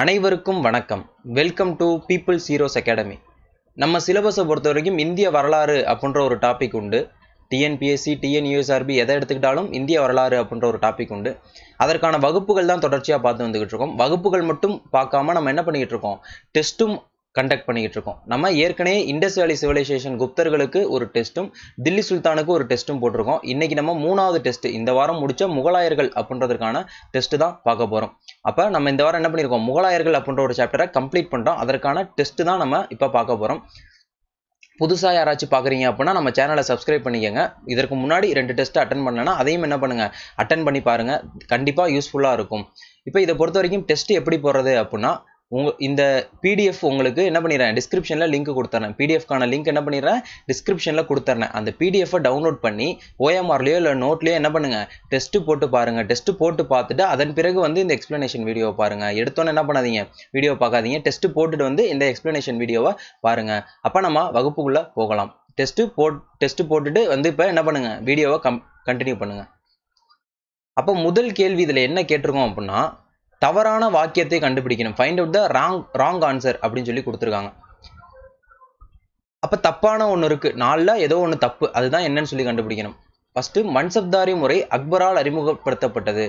அனைவருக்கும் வணக்கம் welcome to peoples heroes academy நம்ம சிலபஸை பொறுத்த வரைக்கும் இந்திய வரலாறு அப்படின்ற ஒரு டாபிக் உண்டு டிஎன்பிஎஸ்சி டிஎன்யூஎஸ்ஆர்பி எதை எடுத்துக்கிட்டாலும் இந்திய வரலாறு அப்படின்ற ஒரு டாபிக் உண்டு அதற்கான வகுப்புகள் தான் தொடர்ச்சியாக பார்த்து வந்துக்கிட்டு இருக்கோம் வகுப்புகள் மட்டும் பார்க்காம நம்ம என்ன பண்ணிக்கிட்டு இருக்கோம் டெஸ்ட்டும் கண்டக்ட் பண்ணிக்கிட்டு இருக்கோம் நம்ம ஏற்கனவே இண்டஸ் வேலி சிவிலைசேஷன் குப்தர்களுக்கு ஒரு டெஸ்ட்டும் தில்லி சுல்தானுக்கு ஒரு டெஸ்ட்டும் போட்டிருக்கோம் இன்றைக்கி நம்ம மூணாவது டெஸ்ட் இந்த வாரம் முடித்த முகலாயர்கள் அப்படின்றதுக்கான டெஸ்ட் தான் பார்க்க போகிறோம் அப்போ நம்ம இந்த வாரம் என்ன பண்ணியிருக்கோம் முகலாயர்கள் அப்படின்ற ஒரு சாப்டரை கம்ப்ளீட் பண்ணுறோம் அதற்கான டெஸ்ட் தான் நம்ம இப்போ பார்க்க போகிறோம் புதுசாக யாராச்சும் பார்க்குறீங்க அப்படின்னா நம்ம சேனலை சப்ஸ்கிரைப் பண்ணிக்கோங்க இதற்கு முன்னாடி ரெண்டு டெஸ்ட் அட்டன் பண்ணனா அதையும் என்ன பண்ணுங்கள் அட்டன் பண்ணி பாருங்கள் கண்டிப்பாக யூஸ்ஃபுல்லாக இருக்கும் இப்போ இதை பொறுத்த வரைக்கும் டெஸ்ட் எப்படி போடுறது அப்படின்னா உங்க இந்த பிடிஎஃப் உங்களுக்கு என்ன பண்ணிடுறேன் டிஸ்கிரிப்ஷனில் லிங்க் கொடுத்துறேன் பிடிஎஃப்கான லிங்க் என்ன பண்ணிடுறேன் டிஸ்கிரிப்ஷனில் கொடுத்துறேன் அந்த பிடிஎஃபை டவுன்லோட் பண்ணி ஓஎம்ஆர்லேயோ இல்லை நோட்லேயோ என்ன பண்ணுங்கள் டெஸ்ட்டு போட்டு பாருங்கள் டெஸ்ட்டு போட்டு பார்த்துட்டு அதன் பிறகு வந்து இந்த எக்ஸ்ப்ளனேஷன் வீடியோவை பாருங்கள் எடுத்தோன்னே என்ன பண்ணாதீங்க வீடியோ பார்க்காதீங்க டெஸ்ட்டு போட்டுட்டு வந்து இந்த எக்ஸ்ப்ளனேஷன் வீடியோவை பாருங்கள் அப்போ நம்ம வகுப்புக்குள்ளே போகலாம் டெஸ்ட்டு போட் டெஸ்ட்டு போட்டுட்டு வந்து இப்போ என்ன பண்ணுங்கள் வீடியோவை கம் கண்டினியூ பண்ணுங்கள் அப்போ முதல் கேள்வி இதில் என்ன கேட்டிருக்கோம் அப்படின்னா தவறான வாக்கியத்தை கண்டுபிடிக்கணும் find out the wrong wrong answer அப்படின்னு சொல்லி கொடுத்துருக்காங்க அப்போ தப்பான ஒன்று இருக்குது நாளில் ஏதோ ஒன்று தப்பு அதுதான் என்னன்னு சொல்லி கண்டுபிடிக்கணும் ஃபஸ்ட்டு மன்சப்தாரி முறை அக்பரால் அறிமுகப்படுத்தப்பட்டது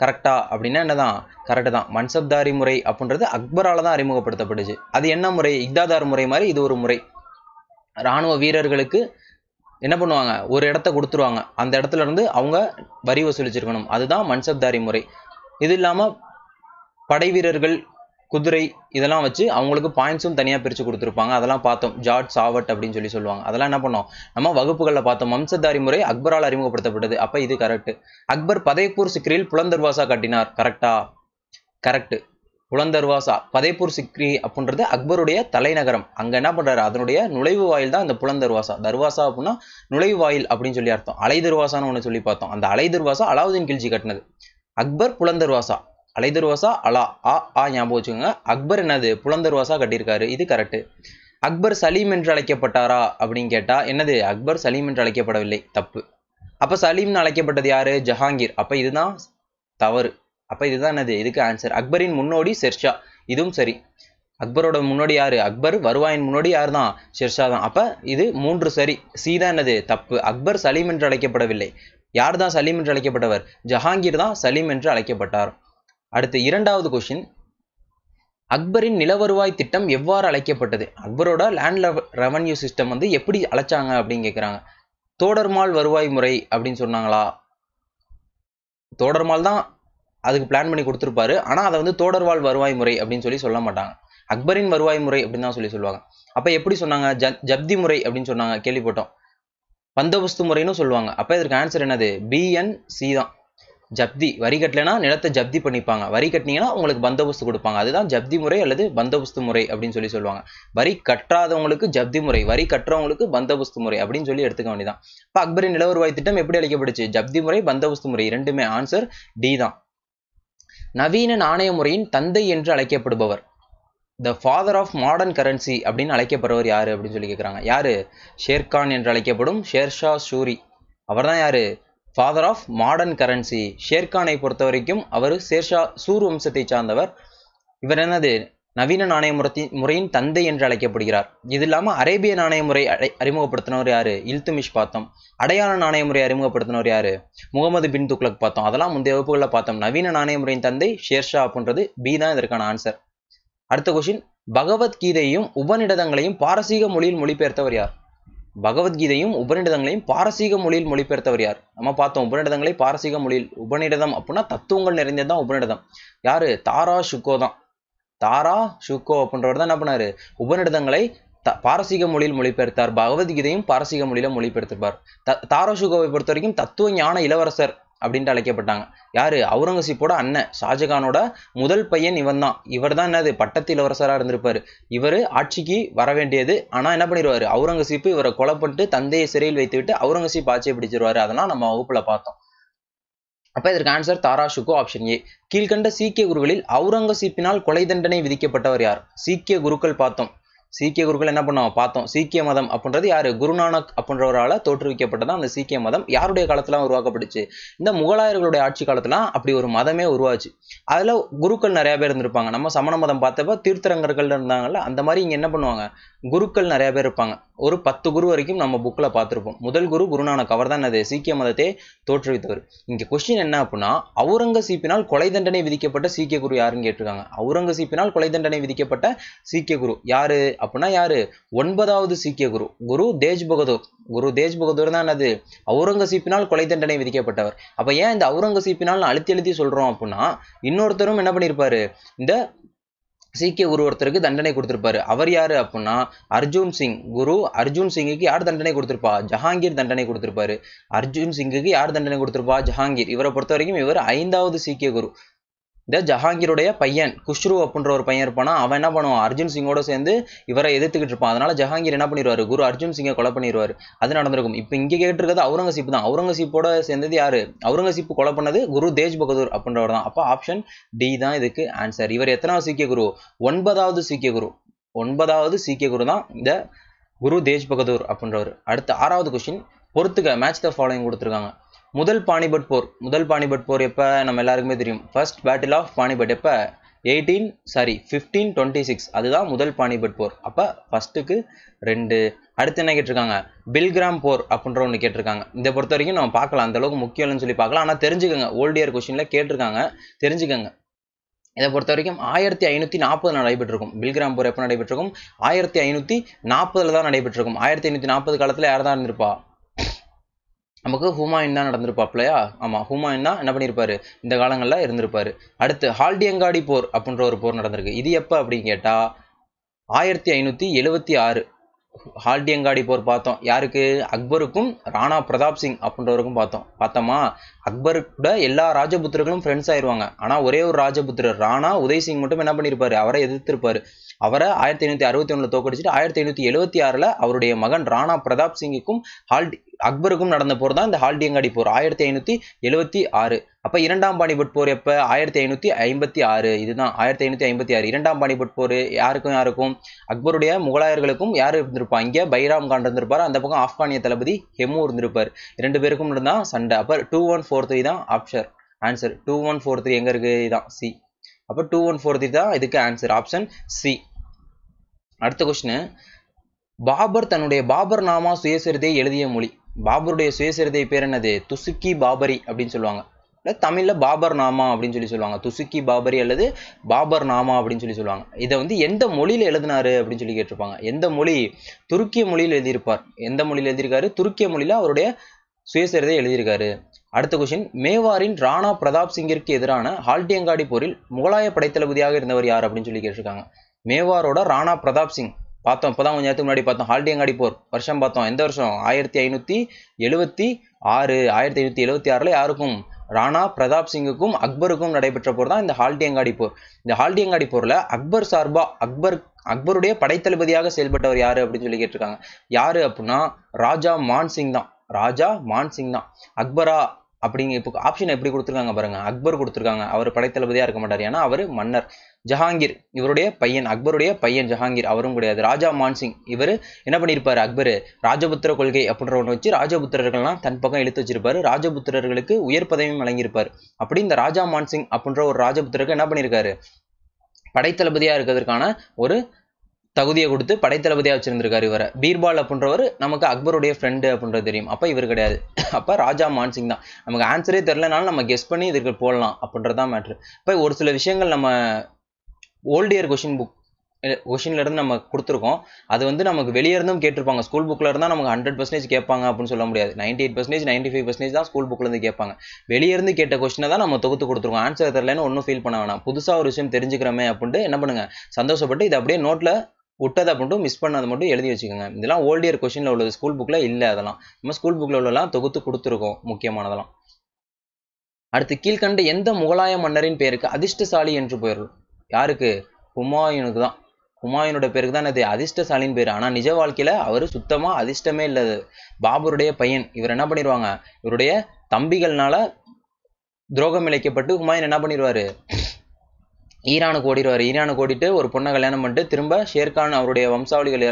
கரெக்டா அப்படின்னா என்னதான் கரெக்டு தான் மன்சப்தாரி முறை அப்படின்றது அக்பரால் தான் அறிமுகப்படுத்தப்பட்டுச்சு அது என்ன முறை இக்தாதார் முறை மாதிரி இது ஒரு முறை இராணுவ வீரர்களுக்கு என்ன பண்ணுவாங்க ஒரு இடத்த கொடுத்துருவாங்க அந்த இடத்துல இருந்து அவங்க வரி வசூலிச்சிருக்கணும் அதுதான் மன்சப்தாரி முறை இது இல்லாமல் படை வீரர்கள் குதிரை இதெல்லாம் வச்சு அவங்களுக்கு பாயிண்ட்ஸும் தனியாக பிரித்து கொடுத்துருப்பாங்க அதெல்லாம் பார்த்தோம் ஜார்ஜ் சாவட் அப்படின்னு சொல்லி சொல்லுவாங்க அதெல்லாம் என்ன பண்ணோம் நம்ம வகுப்புகளில் பார்த்தோம் வம்சதாரி முறை அக்பரால் அறிமுகப்படுத்தப்பட்டது அப்போ இது கரெக்ட் அக்பர் பதேப்பூர் சிக்ரியில் புலந்தர்வாசா கட்டினார் கரெக்டா கரெக்டு புலந்தர்வாசா பதேப்பூர் சிக்ரி அப்படின்றது அக்பருடைய தலைநகரம் அங்கே என்ன பண்ணுறாரு அதனுடைய நுழைவு வாயில் தான் அந்த புலந்தர்வாசா தர்வாசா அப்படின்னா நுழைவு வாயில் அப்படின்னு சொல்லி அர்த்தம் அலை தர்வாசான்னு ஒன்று சொல்லி பார்த்தோம் அந்த அலை தர்வாசா அலாவுதீன் கில்ஜி கட்டினது அக்பர் புலந்தர்வாசா அலைதர்வாசா அலா ஆ ஆ ஞாபகம் வச்சுக்கோங்க அக்பர் என்னது புலந்தர்வாசா கட்டியிருக்காரு இது கரெக்டு அக்பர் சலீம் என்று அழைக்கப்பட்டாரா அப்படின்னு கேட்டால் என்னது அக்பர் சலீம் என்று அழைக்கப்படவில்லை தப்பு அப்போ சலீம்னு அழைக்கப்பட்டது யார் ஜஹாங்கீர் அப்போ இதுதான் தவறு அப்போ இதுதான் என்னது இதுக்கு ஆன்சர் அக்பரின் முன்னோடி ஷெர்ஷா இதுவும் சரி அக்பரோட முன்னோடி யார் அக்பர் வருவாயின் முன்னோடி யார் தான் ஷெர்ஷா தான் அப்போ இது மூன்று சரி சீதா என்னது தப்பு அக்பர் சலீம் என்று அழைக்கப்படவில்லை யார் தான் சலீம் என்று அழைக்கப்பட்டவர் ஜஹாங்கீர் தான் சலீம் என்று அழைக்கப்பட்டார் அடுத்து இரண்டாவது கொஷின் அக்பரின் நில வருவாய் திட்டம் எவ்வாறு அழைக்கப்பட்டது அக்பரோட லேண்ட் ரெவன்யூ சிஸ்டம் வந்து எப்படி அழைச்சாங்க அப்படின்னு கேட்குறாங்க தோடர்மால் வருவாய் முறை அப்படின்னு சொன்னாங்களா தோடர்மால் தான் அதுக்கு பிளான் பண்ணி கொடுத்துருப்பாரு ஆனால் அதை வந்து தோடர்வால் வருவாய் முறை அப்படின்னு சொல்லி சொல்ல மாட்டாங்க அக்பரின் வருவாய் முறை அப்படின்னு தான் சொல்லி சொல்லுவாங்க அப்போ எப்படி சொன்னாங்க ஜ ஜப்தி முறை அப்படின்னு சொன்னாங்க கேள்விப்பட்டோம் பந்தோபஸ்து முறைன்னு சொல்லுவாங்க அப்போ இதற்கு ஆன்சர் என்னது பிஎன் சி தான் ஜப்தி வரி கட்டலைன்னா நிலத்தை ஜப்தி பண்ணிப்பாங்க வரி கட்டினீங்கன்னா உங்களுக்கு பந்தோபஸ்து கொடுப்பாங்க அதுதான் ஜப்தி முறை அல்லது பந்தோபஸ்து முறை அப்படின்னு சொல்லி சொல்லுவாங்க வரி கட்டாதவங்களுக்கு ஜப்தி முறை வரி கட்டுறவங்களுக்கு பந்தோபஸ்து முறை அப்படின்னு சொல்லி எடுத்துக்க வேண்டியதான் இப்போ அக்பரின் நிலவருவாய் திட்டம் எப்படி அழைக்கப்பட்டுச்சு ஜப்தி முறை பந்தோபஸ்து முறை ரெண்டுமே ஆன்சர் டி தான் நவீன நாணய முறையின் தந்தை என்று அழைக்கப்படுபவர் the father of modern currency அப்படின்னு அழைக்கப்படுறவர் யாரு அப்படின்னு சொல்லி கேட்குறாங்க யார் ஷேர்கான் என்று அழைக்கப்படும் ஷேர்ஷா ஷூரி அவர் தான் யார் ஃபாதர் ஆஃப் மாடர்ன் கரன்சி ஷேர்கானை பொறுத்த வரைக்கும் அவர் ஷேர்ஷா சூர் வம்சத்தை சார்ந்தவர் இவர் என்னது நவீன நாணய முறத்தின் முறையின் தந்தை என்று அழைக்கப்படுகிறார் இது இல்லாமல் அரேபிய நாணய முறை அறிமுகப்படுத்தினவர் யாரு இல்துமிஷ் பார்த்தோம் அடையாள நாணய முறை அறிமுகப்படுத்தினவர் யாரு முகமது பின் துக்லக் பார்த்தோம் அதெல்லாம் முந்தைய வகுப்புகளில் பார்த்தோம் நவீன நாணய முறையின் தந்தை ஷேர்ஷா அப்படின்றது பி தான் இதற்கான ஆன்சர் அடுத்த கொஷின் பகவத்கீதையையும் உபநிடதங்களையும் பாரசீக மொழியில் மொழிபெயர்த்தவர் யார் பகவத்கீதையும் உபநிடதங்களையும் பாரசீக மொழியில் மொழிபெயர்த்தவர் யார் நம்ம பார்த்தோம் உபநிடதங்களை பாரசீக மொழியில் உபநிடதம் அப்படின்னா தத்துவங்கள் நிறைந்ததுதான் உபநிடதம் யாரு தாரா சுக்கோ தான் தாரா சுக்கோ அப்படின்றவர் தான் என்ன பண்ணாரு உபநிடதங்களை த பாரசீக மொழியில் மொழிபெயர்த்தார் பகவத்கீதையும் பாரசீக மொழியில மொழிபெயர்த்திருப்பார் த தாராசுகோவை பொறுத்த வரைக்கும் தத்துவ ஞான இளவரசர் அப்படின்ட்டு அழைக்கப்பட்டாங்க யார் அவுரங்கசீப்போட அண்ணன் ஷாஜகானோட முதல் பையன் இவன் தான் இவர் தான் என்னது பட்டத்தில் இளவரசராக இருந்திருப்பார் இவர் ஆட்சிக்கு வர வேண்டியது ஆனால் என்ன பண்ணிடுவார் அவுரங்கசீப்பு இவரை கொலை பண்ணிட்டு தந்தையை சிறையில் வைத்துவிட்டு அவுரங்கசீப் ஆட்சியை பிடிச்சிருவார் அதெல்லாம் நம்ம வகுப்பில் பார்த்தோம் அப்போ இதற்கு ஆன்சர் தாராஷுக்கோ ஆப்ஷன் ஏ கீழ்கண்ட சீக்கிய குருகளில் அவுரங்கசீப்பினால் கொலை தண்டனை விதிக்கப்பட்டவர் யார் சீக்கிய குருக்கள் பார்த்தோம் சீக்கிய குருக்கள் என்ன பண்ணுவோம் பார்த்தோம் சீக்கிய மதம் அப்படின்றது யார் குருநானக் அப்படின்றவரால் தோற்றுவிக்கப்பட்டதான் அந்த சீக்கிய மதம் யாருடைய காலத்துலாம் உருவாக்கப்பட்டுச்சு இந்த முகலாயர்களுடைய ஆட்சி காலத்துலாம் அப்படி ஒரு மதமே உருவாச்சு அதில் குருக்கள் நிறையா பேர் இருந்திருப்பாங்க நம்ம சமண மதம் பார்த்தப்ப தீர்த்தரங்கர்கள் இருந்தாங்கல்ல அந்த மாதிரி இங்கே என்ன பண்ணுவாங்க குருக்கள் நிறையா பேர் இருப்பாங்க ஒரு பத்து குரு வரைக்கும் நம்ம புக்கில் பார்த்துருப்போம் முதல் குரு குருநானக் அவர் தான் அது சீக்கிய மதத்தை தோற்றுவித்தவர் இங்கே கொஸ்டின் என்ன அப்படின்னா அவுரங்கசீப்பினால் கொலை தண்டனை விதிக்கப்பட்ட சீக்கிய குரு யாருன்னு கேட்டிருக்காங்க அவுரங்கசீப்பினால் கொலை தண்டனை விதிக்கப்பட்ட சீக்கிய குரு யாரு அப்படின்னா யாரு ஒன்பதாவது சீக்கிய குரு குரு தேஜ் பகதூர் குரு தேஜ் பகதூர் தான் என்னது அவுரங்கசீப்பினால் கொலை தண்டனை விதிக்கப்பட்டவர் அப்ப ஏன் இந்த அவுரங்கசீப்பினால் அழுத்தி அழுத்தி சொல்றோம் அப்படின்னா இன்னொருத்தரும் என்ன பண்ணிருப்பாரு இந்த சீக்கிய குரு ஒருத்தருக்கு தண்டனை கொடுத்துருப்பாரு அவர் யாரு அப்படின்னா அர்ஜுன் சிங் குரு அர்ஜுன் சிங்குக்கு யார் தண்டனை கொடுத்துருப்பா ஜஹாங்கீர் தண்டனை கொடுத்துருப்பாரு அர்ஜுன் சிங்குக்கு யார் தண்டனை கொடுத்துருப்பா ஜஹாங்கீர் இவரை பொறுத்த வரைக்கும் இவர் ஐந்தாவது சீக்கிய குரு இந்த ஜஹாங்கீருடைய பையன் குஷ்ரு அப்படின்ற ஒரு பையன் இருப்பானா அவன் என்ன பண்ணுவான் அர்ஜுன் சிங்கோட சேர்ந்து இவரை எதிர்த்துக்கிட்டு இருப்பான் அதனால ஜஹாங்கீர் என்ன பண்ணிடுவாரு குரு அர்ஜுன் சிங்கை கொலை பண்ணிடுவார் அது நடந்திருக்கும் இப்போ இங்கே கேட்டிருக்கிறது அவுரங்கசீப் தான் அவுரங்கசீப்போட சேர்ந்தது யார் அவுரங்கசீப் கொலை பண்ணது குரு தேஜ் பகதூர் அப்படின்றவர் தான் அப்போ ஆப்ஷன் டி தான் இதுக்கு ஆன்சர் இவர் எத்தனாவது சீக்கிய குரு ஒன்பதாவது சீக்கிய குரு ஒன்பதாவது சீக்கிய குரு தான் இந்த குரு தேஜ் பகதூர் அப்படின்றவர் அடுத்த ஆறாவது கொஸ்டின் பொறுத்துக்க மேட்ச் த ஃபாலோயிங் கொடுத்துருக்காங்க முதல் பாணிபட் போர் முதல் பாணிபட் போர் எப்போ நம்ம எல்லாருக்குமே தெரியும் ஃபர்ஸ்ட் பேட்டில் ஆஃப் பாணிபட் எப்போ eighteen sorry fifteen twenty six அதுதான் முதல் பாணிபட் போர் அப்போ ஃபஸ்ட்டுக்கு ரெண்டு அடுத்து என்ன கேட்டிருக்காங்க பில்கிராம் போர் அப்படின்ற ஒன்று கேட்டிருக்காங்க இதை பொறுத்த வரைக்கும் நம்ம பார்க்கலாம் அளவுக்கு முக்கியம் இல்லைன்னு சொல்லி பார்க்கலாம் ஆனால் தெரிஞ்சுக்கோங்க ஓல்டு இயர் கொஷினில் கேட்டிருக்காங்க தெரிஞ்சுக்கோங்க இதை பொறுத்த வரைக்கும் ஆயிரத்தி ஐநூற்றி நாற்பது நடைபெற்றிருக்கும் பில்கிராம் போர் எப்போ நடைபெற்றிருக்கும் ஆயிரத்தி ஐநூற்றி நாற்பதில் தான் நடைபெற்றிருக்கும் ஆயிரத்தி ஐநூற்றி நாற்பது காலத்தில் யார் தான் இருந்திருப்பா நமக்கு ஹுமாயின் தான் நடந்திருப்பாப்லையா ஆமாம் ஹுமாயின் தான் என்ன பண்ணியிருப்பார் இந்த காலங்களில் இருந்திருப்பார் அடுத்து ஹால்டியங்காடி போர் அப்படின்ற ஒரு போர் நடந்திருக்கு இது எப்போ அப்படின்னு கேட்டால் ஆயிரத்தி ஐநூற்றி எழுபத்தி ஆறு ஹால்டியங்காடி போர் பார்த்தோம் யாருக்கு அக்பருக்கும் ராணா பிரதாப் சிங் அப்படின்றவருக்கும் பார்த்தோம் பார்த்தோமா அக்பர் கூட எல்லா ராஜபுத்திரர்களும் ஃப்ரெண்ட்ஸ் ஆயிடுவாங்க ஆனால் ஒரே ஒரு ராஜபுத்திரர் ராணா உதய் சிங் மட்டும் என்ன பண்ணியிருப்பார் அவரை எதிர்த்திருப்பாரு அவரை ஆயிரத்தி ஐநூற்றி அறுபத்தி ஒன்றில் தோக்கடிச்சிட்டு ஆயிரத்தி ஐநூற்றி எழுபத்தி ஆறில் அவருடைய மகன் ராணா பிரதாப் சிங்குக்கும் ஹால்டி அக்பருக்கும் நடந்த போர் தான் இந்த ஹால்டியங்காடி போர் ஆயிரத்தி ஐநூற்றி எழுபத்தி ஆறு அப்போ இரண்டாம் பாணிபட் போர் எப்போ ஆயிரத்தி ஐநூற்றி ஐம்பத்தி ஆறு இதுதான் ஆயிரத்தி ஐநூற்றி ஐம்பத்தி ஆறு இரண்டாம் பாணிபட் போர் யாருக்கும் யாருக்கும் அக்பருடைய முகலாயர்களுக்கும் யார் இருந்திருப்பா இங்கே பைராம் கான் இருந்திருப்பார் அந்த பக்கம் ஆப்கானிய தளபதி ஹெமு இருந்திருப்பார் ரெண்டு பேருக்கும் தான் சண்டை அப்போ டூ ஒன் ஃபோர் த்ரீ தான் option answer two one four three எங்கே இருக்குது இதான் சி அப்போ டூ ஒன் ஃபோர் த்ரீ தான் இதுக்கு ஆன்சர் ஆப்ஷன் சி அடுத்த கொஸ்டின் பாபர் தன்னுடைய பாபர் நாமா சுயசரிதையை எழுதிய மொழி பாபருடைய சுயசரிதை பேர் என்னது துசுக்கி பாபரி அப்படின்னு சொல்லுவாங்க இல்லை தமிழில் பாபர் நாமா அப்படின்னு சொல்லி சொல்லுவாங்க துசுக்கி பாபரி அல்லது பாபர் நாமா அப்படின்னு சொல்லி சொல்லுவாங்க இதை வந்து எந்த மொழியில் எழுதினாரு அப்படின்னு சொல்லி கேட்டிருப்பாங்க எந்த மொழி துருக்கிய மொழியில் எழுதியிருப்பார் எந்த மொழியில் எழுதியிருக்காரு துருக்கிய மொழியில் அவருடைய சுயசரிதை எழுதியிருக்காரு அடுத்த கொஷின் மேவாரின் ராணா பிரதாப் சிங்கிற்கு எதிரான ஹால்டியங்காடி போரில் முகலாய படைத்தளபதியாக இருந்தவர் யார் அப்படின்னு சொல்லி கேட்டிருக்காங்க மேவாரோட ராணா பிரதாப் சிங் பார்த்தோம் இப்போதான் கொஞ்சம் நேரத்துக்கு முன்னாடி பார்த்தோம் ஹால்டியங்காடி போர் வருஷம் பார்த்தோம் எந்த வருஷம் ஆயிரத்தி ஐநூற்றி எழுபத்தி ஆறு ஆயிரத்தி ஐநூற்றி எழுபத்தி ஆறில் யாருக்கும் ராணா பிரதாப் சிங்குக்கும் அக்பருக்கும் நடைபெற்ற போர் தான் இந்த ஹால்டியங்காடி போர் இந்த ஹால்டியங்காடி போரில் அக்பர் சார்பா அக்பர் அக்பருடைய படைத்தளபதியாக செயல்பட்டவர் யார் அப்படின்னு சொல்லி கேட்டிருக்காங்க யார் அப்படின்னா ராஜா மான்சிங் தான் ராஜா மான்சிங் தான் அக்பரா அப்படிங்க இப்போ ஆப்ஷன் எப்படி கொடுத்துருக்காங்க பாருங்க அக்பர் கொடுத்துருக்காங்க அவர் படைத்தளபதியாக இருக்க மாட்டார் ஏன்னா அவர் மன்னர் ஜஹாங்கீர் இவருடைய பையன் அக்பருடைய பையன் ஜஹாங்கீர் அவரும் கிடையாது ராஜா மான்சிங் இவர் என்ன பண்ணியிருப்பார் அக்பர் ராஜபுத்திர கொள்கை அப்படின்ற ஒன்று வச்சு ராஜபுத்திரர்கள்லாம் தன் பக்கம் இழுத்து வச்சிருப்பாரு ராஜபுத்திரர்களுக்கு உயர் பதவியும் வழங்கியிருப்பார் அப்படி இந்த ராஜா மான்சிங் அப்படின்ற ஒரு ராஜபுத்திரருக்கு என்ன பண்ணியிருக்காரு படைத்தளபதியாக இருக்கிறதுக்கான ஒரு தகுதியை கொடுத்து படைத்தளபதியாக வச்சிருந்திருக்காரு இவரை பீர்பால் அப்படின்றவர் நமக்கு அக்பருடைய ஃப்ரெண்டு அப்படின்றது தெரியும் அப்போ இவர் கிடையாது அப்போ ராஜா மான்சிங் தான் நமக்கு ஆன்சரே தெரிலனாலும் நம்ம கெஸ் பண்ணி இதற்கு போடலாம் அப்படின்றது தான் மேட்ரு இப்போ ஒரு சில விஷயங்கள் நம்ம ஓல்டு இயர் கொஷின் புக் கொஷின்லேருந்து நம்ம கொடுத்துருக்கோம் அது வந்து நமக்கு வெளியே இருந்தும் கேட்டிருப்பாங்க ஸ்கூல் புக்கில் இருந்தால் நமக்கு ஹண்ட்ரட் பர்சன்டேஜ் கேட்பாங்க அப்படின்னு சொல்ல முடியாது ninety eight percentage ninety five percentage தான் ஸ்கூல் புக்கில் இருந்து கேட்பாங்க வெளியே இருந்து கேட்ட கொஸ்டினை தான் நம்ம தொகுத்து கொடுத்துருக்கோம் ஆன்சர் தெரிலன்னு ஒன்றும் ஃபீல் பண்ண வேணாம் புதுசாக ஒரு விஷயம் தெரிஞ்சுக்கிறோமே அப்படின்ட்டு என்ன பண்ணுங்கள் சந்தோஷப்பட்டு இதை அப்படியே நோட்டில் விட்டதை மட்டும் மிஸ் பண்ணதை மட்டும் எழுதி வச்சுக்கோங்க இதெல்லாம் ஓல்ட் இயர் கொஷினில் உள்ளது ஸ்கூல் புக்கில் இல்லை அதெல்லாம் நம்ம ஸ்கூல் புக்கில் உள்ளலாம் தொகுத்து கொடுத்துருக்கோம் முக்கியமானதெல்லாம் அடுத்து கீழ்கண்ட எந்த முகலாய மன்னரின் பேருக்கு அதிர்ஷ்டசாலி என்று பெயர் யாருக்கு ஹுமாயூனுக்கு தான் ஹுமாயூனோட பேருக்கு தான் இது அதிர்ஷ்டசாலின் பேர் ஆனால் நிஜ வாழ்க்கையில் அவர் சுத்தமாக அதிர்ஷ்டமே இல்லை பாபருடைய பையன் இவர் என்ன பண்ணிடுவாங்க இவருடைய தம்பிகள்னால துரோகம் இழைக்கப்பட்டு ஹுமாயூன் என்ன பண்ணிடுவார் ஈரானுக்கு ஓடிடுவார் ஈரானுக்கு ஓடிட்டு ஒரு பொண்ணை கல்யாணம் பண்ணிட்டு திரும்ப ஷேர்கான் அவருடைய வம்சாவளிகள்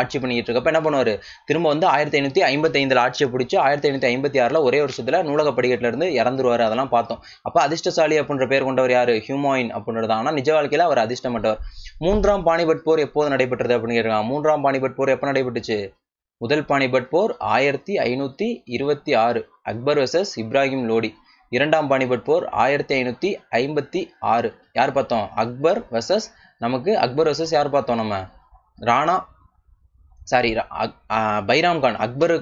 ஆட்சி பண்ணிக்கிட்டு இருக்கப்போ என்ன பண்ணுவார் திரும்ப வந்து ஆயிரத்தி ஐநூற்றி ஐந்தில் ஆட்சியை பிடிச்சி ஆயிரத்தி ஐநூற்றி ஐம்பத்தி ஆறில் ஒரே வருஷத்தில் நூலக படிக்கட்டிலேருந்து இறந்துருவார் அதெல்லாம் பார்த்தோம் அப்போ அதிர்ஷ்டசாலி அப்படின்ற பேர் கொண்டவர் யார் ஹியூமாயின் அப்படின்றது ஆனால் நிஜ வாழ்க்கையில் அவர் அதிர்ஷ்டமட்டவர் மூன்றாம் பாணிபட் போர் எப்போது நடைபெற்றது அப்படின்னு கேட்டிருக்காங்க மூன்றாம் பாணிபட் போர் எப்போ நடைபெற்றுச்சு முதல் பாணிபட் போர் ஆயிரத்தி ஐநூற்றி இருபத்தி ஆறு அக்பர் வெசஸ் இப்ராஹிம் லோடி இரண்டாம் பானிபட் போர் ஆயிரத்தி ஐநூற்றி ஐம்பத்தி ஆறு யார் பார்த்தோம் அக்பர் வர்சஸ் நமக்கு அக்பர் வர்சஸ் யார் பார்த்தோம் நம்ம ராணா சாரி பைராம் கான் அக்பர்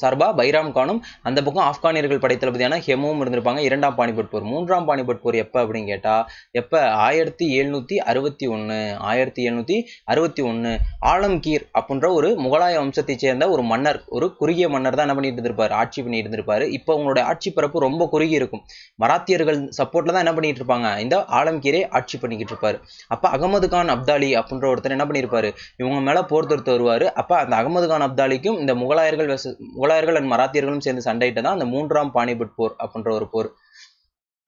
சார்பா பைராம் கானும் அந்த பக்கம் ஆப்கானியர்கள் தளபதியான ஹெமுவும் இருந்திருப்பாங்க இரண்டாம் பானிபட் போர் மூன்றாம் பானிபட் போர் எப்போ அப்படின்னு கேட்டால் எப்போ ஆயிரத்தி எழுநூற்றி அறுபத்தி ஒன்று ஆயிரத்தி எழுநூற்றி அறுபத்தி ஒன்று ஆலம்கீர் அப்படின்ற ஒரு முகலாய வம்சத்தை சேர்ந்த ஒரு மன்னர் ஒரு குறுகிய மன்னர் தான் என்ன பண்ணிட்டு இருந்திருப்பார் ஆட்சி பண்ணிட்டு இருந்திருப்பார் இப்போ உங்களோட ஆட்சி பரப்பு ரொம்ப குறுகி இருக்கும் மராத்தியர்கள் சப்போர்ட்டில் தான் என்ன பண்ணிட்டு இருப்பாங்க இந்த ஆலம்கீரே ஆட்சி பண்ணிக்கிட்டு இருப்பார் அப்போ அகமது கான் அப்தாலி அப்படின்ற ஒருத்தர் என்ன பண்ணிருப்பாரு இவங்க மேலே போர் தொடுத்து வருவார் அப்போ அப்போ அந்த அகமது கான் அப்தாலிக்கும் இந்த முகலாயர்கள் முகலாயர்கள் அண்ட் மராத்தியர்களும் சேர்ந்து சண்டையிட்ட தான் அந்த மூன்றாம் பாணிபட் போர் அப்படின்ற ஒரு போர்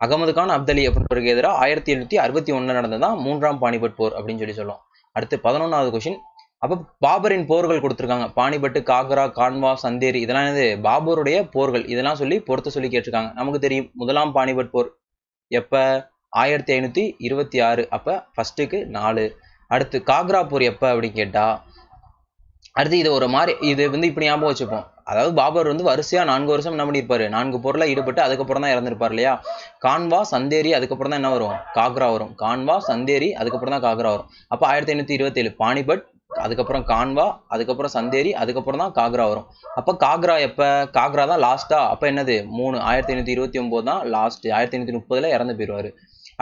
அகமது கான் அப்தலி அப்படின்றவருக்கு எதிராக ஆயிரத்தி எழுநூத்தி அறுபத்தி ஒன்று நடந்ததான் மூன்றாம் பாணிபட் போர் அப்படின்னு சொல்லி சொல்லுவோம் அடுத்து பதினொன்றாவது கொஷின் அப்போ பாபரின் போர்கள் கொடுத்துருக்காங்க பாணிபட்டு காக்ரா கான்வா சந்தேரி இதெல்லாம் இது பாபருடைய போர்கள் இதெல்லாம் சொல்லி பொறுத்த சொல்லி கேட்டிருக்காங்க நமக்கு தெரியும் முதலாம் பாணிபட் போர் எப்போ ஆயிரத்தி ஐநூற்றி இருபத்தி ஆறு அப்போ ஃபஸ்ட்டுக்கு நாலு அடுத்து காக்ரா போர் எப்போ அப்படின்னு கேட்டால் அடுத்து இது ஒரு மாதிரி இது வந்து இப்படி ஞாபகம் வச்சுப்போம் அதாவது பாபர் வந்து வரிசையாக நான்கு வருஷம் என்ன பண்ணியிருப்பாரு நான்கு பொருளாக ஈடுபட்டு அதுக்கப்புறம் தான் இறந்துருப்பார் இல்லையா கான்வா சந்தேரி அதுக்கப்புறம் தான் என்ன வரும் காக்ரா வரும் கான்வா சந்தேரி அதுக்கப்புறம் தான் காக்ரா வரும் அப்போ ஆயிரத்தி ஐநூற்றி இருபத்தேழு பானிபட் அதுக்கப்புறம் கான்வா அதுக்கப்புறம் சந்தேரி அதுக்கப்புறம் தான் காக்ரா வரும் அப்போ காக்ரா எப்போ காக்ரா தான் லாஸ்ட்டாக அப்போ என்னது மூணு ஆயிரத்தி ஐநூற்றி இருபத்தி ஒம்போது தான் லாஸ்ட் ஆயிரத்தி ஐநூற்றி முப்பதில் இறந்து போயிடுவார்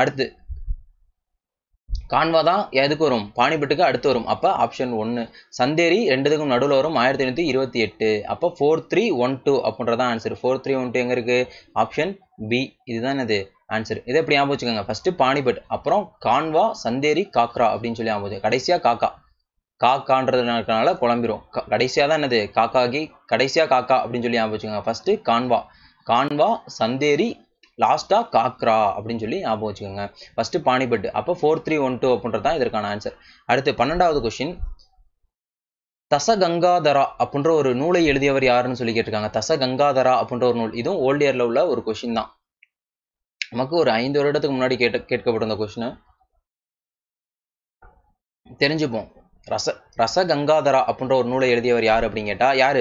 அடுத்து கான்வா தான் எதுக்கு வரும் பானிபட்டுக்கு அடுத்து வரும் அப்போ ஆப்ஷன் ஒன்று சந்தேரி ரெண்டுக்கும் நடுவில் வரும் ஆயிரத்தி ஐநூற்றி இருபத்தி எட்டு அப்போ ஃபோர் த்ரீ ஒன் டூ அப்படின்றதான் answer four three one two எங்கே இருக்குது ஆப்ஷன் பி இதுதான் அது ஆன்சர் இதை எப்படி ஞாபகம் வச்சுக்கோங்க ஃபஸ்ட்டு பானிபட் அப்புறம் கான்வா சந்தேரி காக்ரா அப்படின்னு சொல்லி ஞாபகம் கடைசியாக காக்கா காக்கான்றதுனால குழம்பிடும் கடைசியாக தான் என்னது காக்காகி கடைசியாக காக்கா அப்படின்னு சொல்லி ஞாபகம் வச்சுக்கோங்க ஃபஸ்ட்டு கான்வா கான்வா சந்தேரி லாஸ்ட்டாக காக்ரா அப்படின்னு சொல்லி ஞாபகம் வச்சுக்கோங்க ஃபஸ்ட்டு பானிபட் அப்போ ஃபோர் த்ரீ ஒன் டூ அப்படின்றது தான் இதற்கான ஆன்சர் அடுத்து பன்னெண்டாவது கொஷின் தசகங்காதரா அப்படின்ற ஒரு நூலை எழுதியவர் யாருன்னு சொல்லி கேட்டிருக்காங்க தசகங்காதரா அப்படின்ற ஒரு நூல் இதுவும் ஓல்டு இயரில் உள்ள ஒரு கொஷின் தான் நமக்கு ஒரு ஐந்து வருடத்துக்கு முன்னாடி கேட்ட கேட்கப்பட்ட அந்த கொஷினு தெரிஞ்சுப்போம் ரச ரசகங்காதரா அப்படின்ற ஒரு நூலை எழுதியவர் யார் அப்படின்னு கேட்டால் யார்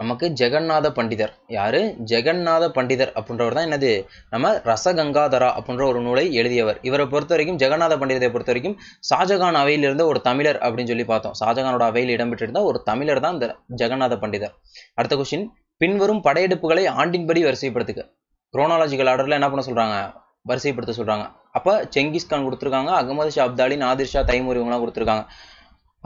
நமக்கு ஜெகநாத பண்டிதர் யார் ஜெகநாத பண்டிதர் அப்படின்றவர் தான் என்னது நம்ம ரசகங்காதரா அப்படின்ற ஒரு நூலை எழுதியவர் இவரை பொறுத்த வரைக்கும் ஜெகநாத பண்டிதரை பொறுத்த வரைக்கும் ஷாஜகான் அவையில் இருந்த ஒரு தமிழர் அப்படின்னு சொல்லி பார்த்தோம் ஷாஜகானோட அவையில் இடம்பெற்றிருந்த ஒரு தமிழர் தான் இந்த ஜெகநாத பண்டிதர் அடுத்த கொஸ்டின் பின்வரும் படையெடுப்புகளை ஆண்டின்படி வரிசைப்படுத்துக்கு குரோனாலஜிக்கல் ஆர்டரில் என்ன பண்ண சொல்கிறாங்க வரிசைப்படுத்த சொல்கிறாங்க அப்போ செங்கிஸ்கான் கொடுத்துருக்காங்க அகமது ஷா அப்தாலி நாதிர் ஷா தைமூர் இவங்களாம் கொடுத்துருக்காங்க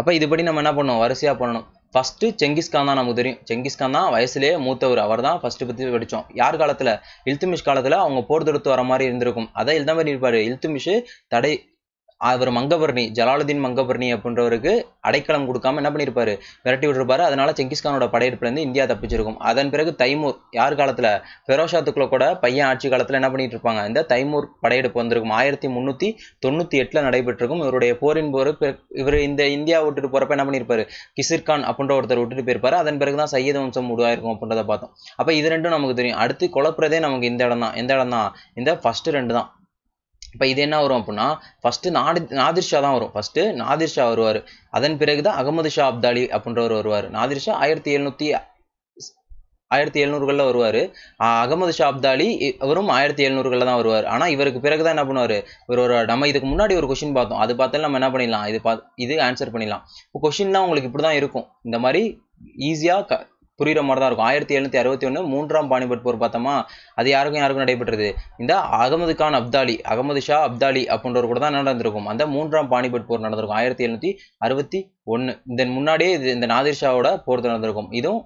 அப்போ இதுபடி நம்ம என்ன பண்ணணும் வரிசையாக பண்ணணும் ஃபஸ்ட்டு செங்கிஸ்கான் தான் நமக்கு தெரியும் செங்கிஸ்கான் தான் வயசுலேயே மூத்தவர் அவர் தான் ஃபஸ்ட்டு பற்றி படித்தோம் யார் காலத்தில் இல்துமிஷ் காலத்தில் அவங்க போர் தொடுத்து வர மாதிரி இருந்திருக்கும் அதை எழுதாமல் இருப்பார் இல்துமிஷ் தடை அவர் மங்கபர்ணி ஜலாலுதீன் மங்கபர்ணி அப்படின்றவருக்கு அடைக்கலம் கொடுக்காம என்ன பண்ணியிருப்பாரு விரட்டி விட்டுருப்பாரு அதனால செங்கிஸ்கானோட படையெடுப்புலேருந்து இந்தியா தப்பிச்சிருக்கும் அதன் பிறகு தைமூர் யார் காலத்தில் பெரோஷாத்துக்குள்ள கூட பையன் ஆட்சி காலத்தில் என்ன பண்ணிட்டு இருப்பாங்க இந்த தைமூர் படையெடுப்பு வந்திருக்கும் ஆயிரத்தி முந்நூற்றி தொண்ணூற்றி எட்டில் நடைபெற்றிருக்கும் இவருடைய போரின் போர் இவர் இந்த இந்தியா விட்டுட்டு போகிறப்ப என்ன பண்ணியிருப்பாரு கிசிர்கான் அப்படின்ற ஒருத்தர் விட்டுட்டு போயிருப்பாரு அதன் பிறகு தான் சையத வம்சம் உருவாயிருக்கும் அப்படின்றத பார்த்தோம் அப்போ இது ரெண்டும் நமக்கு தெரியும் அடுத்து குழப்பறதே நமக்கு இந்த இடம் தான் எந்த இடம் தான் இந்த ஃபஸ்ட்டு ரெண்டு தான் இப்போ இது என்ன வரும் அப்படின்னா ஃபஸ்ட்டு நாடி நாதிர்ஷா தான் வரும் ஃபஸ்ட்டு நாதிர்ஷா வருவார் அதன் பிறகு தான் அகமது ஷா அப்தாலி அப்படின்றவர் வருவார் நாதிர்ஷா ஆயிரத்தி எழுநூற்றி ஆயிரத்தி எழுநூறுகளில் வருவார் அகமது ஷா அப்தாலி இவரும் ஆயிரத்தி எழுநூறுகளில் தான் வருவார் ஆனால் இவருக்கு பிறகு தான் என்ன பண்ணுவார் இவர் ஒரு நம்ம இதுக்கு முன்னாடி ஒரு கொஷின் பார்த்தோம் அது பார்த்தாலும் நம்ம என்ன பண்ணிடலாம் இது பா இது ஆன்சர் பண்ணிடலாம் இப்போ கொஷின்லாம் உங்களுக்கு இப்படி தான் இருக்கும் இந்த மாதிரி ஈஸியாக க புரிகிற மாதிரி தான் இருக்கும் ஆயிரத்தி எழுநூற்றி அறுபத்தி ஒன்று மூன்றாம் பானிபட் போர் பார்த்தோமா அது யாருக்கும் யாருக்கும் நடைபெற்றது இந்த அகமது கான் அப்தாலி அகமது ஷா அப்தாலி அப்படின்றவர் கூட தான் நடந்திருக்கும் அந்த மூன்றாம் பானிபட் போர் நடந்திருக்கும் ஆயிரத்தி எழுநூற்றி அறுபத்தி ஒன்று இதன் முன்னாடியே இது இந்த நாதிர் ஷாவோட போர் நடந்திருக்கும் இதுவும்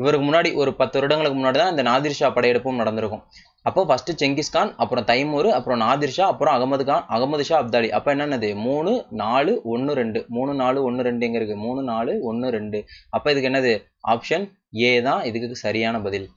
இவருக்கு முன்னாடி ஒரு பத்து வருடங்களுக்கு முன்னாடி தான் இந்த நாதிர்ஷா படையெடுப்பும் நடந்திருக்கும் அப்போ ஃபர்ஸ்ட் செங்கிஸ்கான் அப்புறம் தைமூர் அப்புறம் நாதிர்ஷா அப்புறம் அகமது கான் அகமது ஷா அப்தாலி அப்போ என்னென்னது மூணு நாலு ஒன்று ரெண்டு மூணு நாலு ஒன்று ரெண்டுங்கிறது மூணு நாலு ஒன்று ரெண்டு அப்போ இதுக்கு என்னது ஆப்ஷன் ஏ தான் இதுக்கு சரியான பதில்